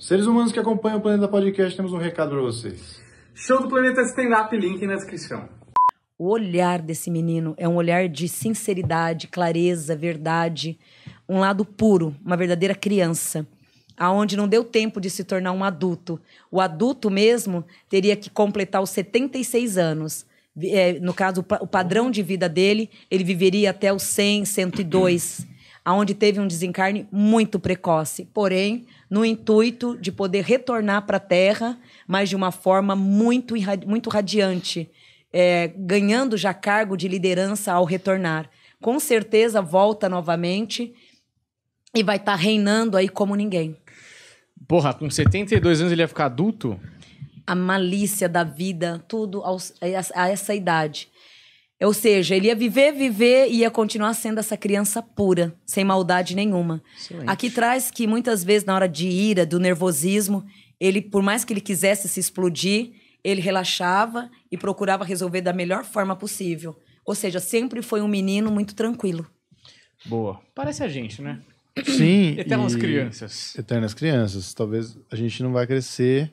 Seres humanos que acompanham o Planeta Podcast, temos um recado para vocês. Show do Planeta Stand Up, link na descrição. O olhar desse menino é um olhar de sinceridade, clareza, verdade, um lado puro, uma verdadeira criança, aonde não deu tempo de se tornar um adulto. O adulto mesmo teria que completar os 76 anos. É, no caso, o padrão de vida dele, ele viveria até os 100, 102, aonde teve um desencarne muito precoce. Porém, no intuito de poder retornar para a Terra, mas de uma forma muito, muito radiante, é, ganhando já cargo de liderança ao retornar. Com certeza volta novamente e vai estar tá reinando aí como ninguém. Porra, com 72 anos ele ia ficar adulto? A malícia da vida, tudo aos, a essa idade. Ou seja, ele ia viver, viver e ia continuar sendo essa criança pura, sem maldade nenhuma. Excelente. Aqui traz que muitas vezes, na hora de ira, do nervosismo, ele, por mais que ele quisesse se explodir, ele relaxava e procurava resolver da melhor forma possível. Ou seja, sempre foi um menino muito tranquilo. Boa. Parece a gente, né? Sim. Eternas crianças. Eternas crianças. Talvez a gente não vai crescer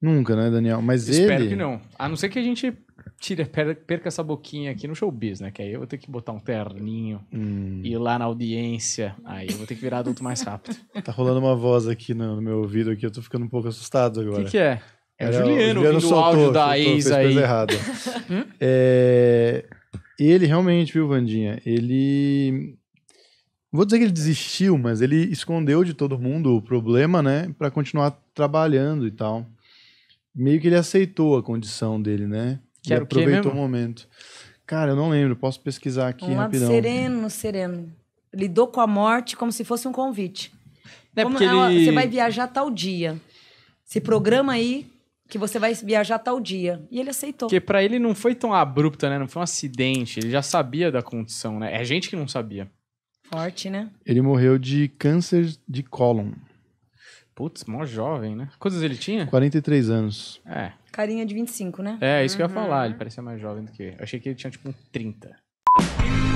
nunca, né, Daniel? Mas Espero ele... que não. A não ser que a gente tira, perca essa boquinha aqui no showbiz, né? Que aí eu vou ter que botar um terninho hum. e ir lá na audiência. Aí eu vou ter que virar adulto mais rápido. Tá rolando uma voz aqui no, meu ouvido aqui, eu tô ficando um pouco assustado agora. O que, que, é? É o Juliano, Juliano soltou, o áudio da ex aí. errado hum? é, ele realmente, viu, Vandinha? Ele. Vou dizer que ele desistiu, mas ele escondeu de todo mundo o problema, né? Pra continuar trabalhando e tal. Meio que ele aceitou a condição dele, né? Que e aproveitou o, o, momento. Cara, eu não lembro, posso pesquisar aqui um rapidão. Sereno, sereno. Lidou com a morte como se fosse um convite. É como, é, ela, Você vai viajar tal dia. Se programa aí que você vai viajar tal dia. E ele aceitou. Porque para ele não foi tão abrupto, né? Não foi um acidente. Ele já sabia da condição, né? É gente que não sabia. Forte, né? Ele morreu de câncer de cólon. Putz, mó jovem, né? Quantos ele tinha? 43 anos. É, Carinha de 25, né? É, isso uhum. que eu ia falar. Ele uhum. parecia mais jovem do que eu. Achei que ele tinha, tipo, 30. Música